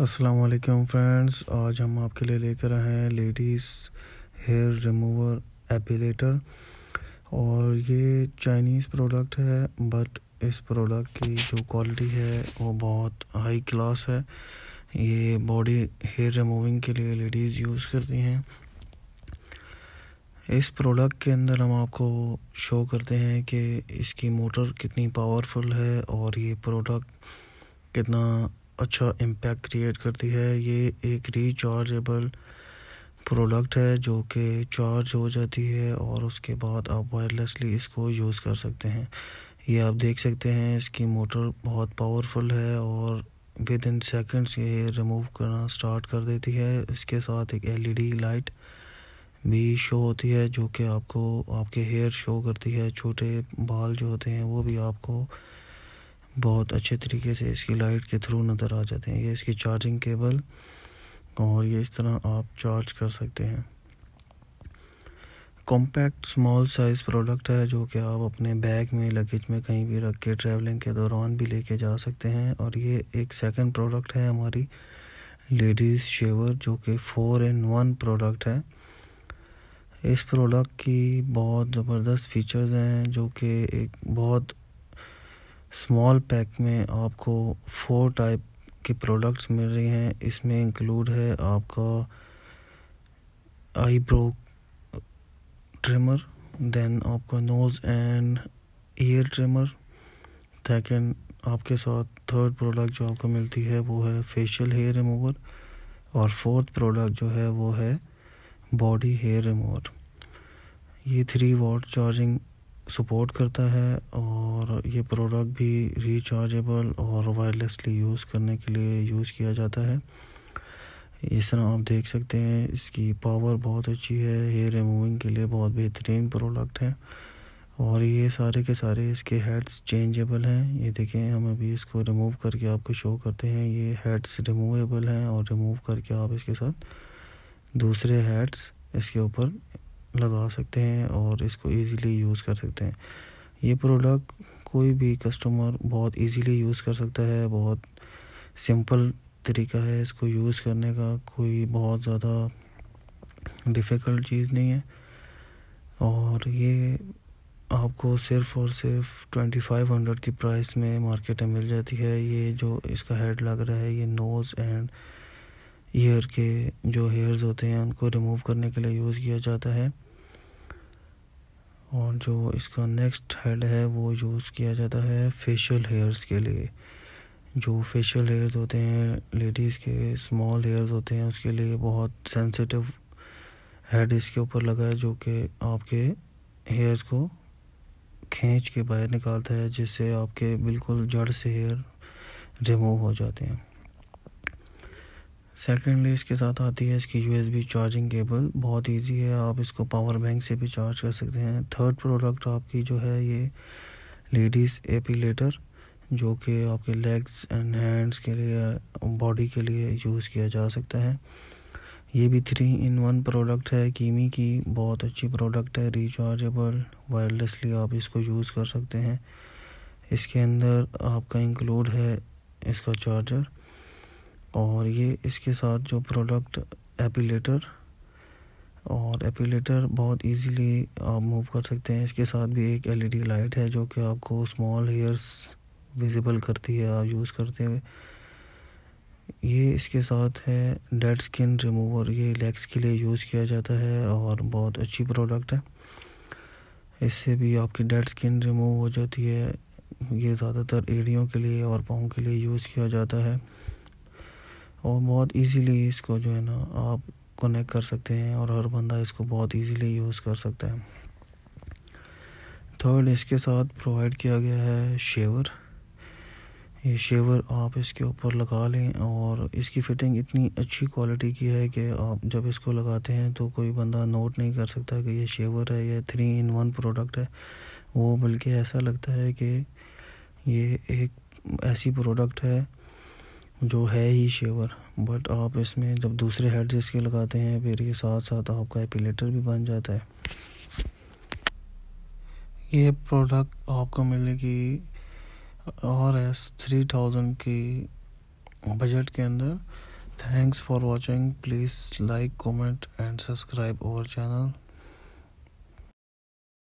अस्सलाम वालेकुम फ्रेंड्स आज हम आपके लिए लेकर आए हैं लेडीज़ हेयर रिमूवर एपिलेटर और ये चाइनीज़ प्रोडक्ट है बट इस प्रोडक्ट की जो क्वालिटी है वो बहुत हाई क्लास है ये बॉडी हेयर रिमूविंग के लिए लेडीज़ यूज़ करती हैं इस प्रोडक्ट के अंदर हम आपको शो करते हैं कि इसकी मोटर कितनी पावरफुल है और ये प्रोडक्ट कितना अच्छा इम्पैक्ट क्रिएट करती है ये एक रिचार्जेबल प्रोडक्ट है जो कि चार्ज हो जाती है और उसके बाद आप वायरलेसली इसको यूज़ कर सकते हैं ये आप देख सकते हैं इसकी मोटर बहुत पावरफुल है और विद इन सेकेंड्स ये रिमूव करना स्टार्ट कर देती है इसके साथ एक एलईडी लाइट भी शो होती है जो कि आपको आपके हेयर शो करती है छोटे बाल जो होते हैं वो भी आपको बहुत अच्छे तरीके से इसकी लाइट के थ्रू नज़र आ जाते हैं ये इसकी चार्जिंग केबल और ये इस तरह आप चार्ज कर सकते हैं कॉम्पैक्ट स्मॉल साइज़ प्रोडक्ट है जो कि आप अपने बैग में लगेज में कहीं भी रख के ट्रैवलिंग के दौरान भी लेके जा सकते हैं और ये एक सेकंड प्रोडक्ट है हमारी लेडीज़ शेवर जो कि फ़ोर इन वन प्रोडक्ट है इस प्रोडक्ट की बहुत ज़बरदस्त फीचर्स हैं जो कि एक बहुत स्मॉल पैक में आपको फोर टाइप के प्रोडक्ट्स मिल रही हैं इसमें इंक्लूड है आपका आईब्रो ट्रिमर देन आपका nose and ear trimmer second आपके साथ थर्ड प्रोडक्ट जो आपको मिलती है वो है फेशियल हेयर रिमूवर और फोर्थ प्रोडक्ट जो है वो है बॉडी हेयर रिमूवर ये थ्री वॉट चार्जिंग सपोर्ट करता है और ये प्रोडक्ट भी रिचार्जेबल और वायरलेसली यूज़ करने के लिए यूज़ किया जाता है इस तरह आप देख सकते हैं इसकी पावर बहुत अच्छी है हेयर रिमूविंग के लिए बहुत बेहतरीन प्रोडक्ट है और ये सारे के सारे इसके हेड्स चेंजेबल हैं ये देखें हम अभी इसको रिमूव करके आपको शो करते हैं ये हेड्स रिमूवेबल हैं और रिमूव करके आप इसके साथ दूसरे हेड्स इसके ऊपर लगा सकते हैं और इसको इजीली यूज़ कर सकते हैं ये प्रोडक्ट कोई भी कस्टमर बहुत इजीली यूज़ कर सकता है बहुत सिंपल तरीका है इसको यूज़ करने का कोई बहुत ज़्यादा डिफ़िकल्ट चीज़ नहीं है और ये आपको सिर्फ और सिर्फ ट्वेंटी फाइव हंड्रेड की प्राइस में मार्केट में मिल जाती है ये जो इसका हेड लग रहा है ये नोज़ एंड ईयर के जो हेयर्स होते हैं उनको रिमूव करने के लिए यूज़ किया जाता है और जो इसका नेक्स्ट हेड है वो यूज़ किया जाता है फेशियल हेयर्स के लिए जो फेशियल हेयर्स होते हैं लेडीज़ के स्मॉल हेयर्स होते हैं उसके लिए बहुत सेंसिटिव हेड इसके ऊपर लगा है जो कि आपके हेयर्स को खींच के बाहर निकालता है जिससे आपके बिल्कुल जड़ से हेयर रिमूव हो जाते हैं सेकेंडली इसके साथ आती है इसकी यू चार्जिंग केबल बहुत इजी है आप इसको पावर बैंक से भी चार्ज कर सकते हैं थर्ड प्रोडक्ट आपकी जो है ये लेडीज़ एपीलेटर जो कि आपके लेग्स एंड हैंड्स के लिए बॉडी के लिए यूज़ किया जा सकता है ये भी थ्री इन वन प्रोडक्ट है कीमी की बहुत अच्छी प्रोडक्ट है रिचार्जेबल वायरलेसली आप इसको यूज़ कर सकते हैं इसके अंदर आपका इंक्लूड है इसका चार्जर और ये इसके साथ जो प्रोडक्ट एपीलेटर और एपीलेटर बहुत इजीली आप मूव कर सकते हैं इसके साथ भी एक एलईडी लाइट है जो कि आपको स्मॉल हेयर्स विजिबल करती है आप यूज़ करते हुए ये इसके साथ है डेड स्किन रिमूवर ये लेग्स के लिए यूज़ किया जाता है और बहुत अच्छी प्रोडक्ट है इससे भी आपकी डेड स्किन रिमूव हो जाती है ये ज़्यादातर एड़ियों के लिए और पाँव के लिए यूज़ किया जाता है और बहुत इजीली इसको जो है ना आप कनेक्ट कर सकते हैं और हर बंदा इसको बहुत इजीली यूज़ कर सकता है थर्ड इसके साथ प्रोवाइड किया गया है शेवर ये शेवर आप इसके ऊपर लगा लें और इसकी फ़िटिंग इतनी अच्छी क्वालिटी की है कि आप जब इसको लगाते हैं तो कोई बंदा नोट नहीं कर सकता कि ये शेवर है या थ्री इन वन प्रोडक्ट है वो बल्कि ऐसा लगता है कि ये एक ऐसी प्रोडक्ट है जो है ही शेवर बट आप इसमें जब दूसरे हेड इसके लगाते हैं फिर ये साथ साथ आपका एपिलेटर भी बन जाता है ये प्रोडक्ट आपको मिलेगी आर एस थ्री थाउजेंड की बजट के अंदर thanks for watching please like comment and subscribe our channel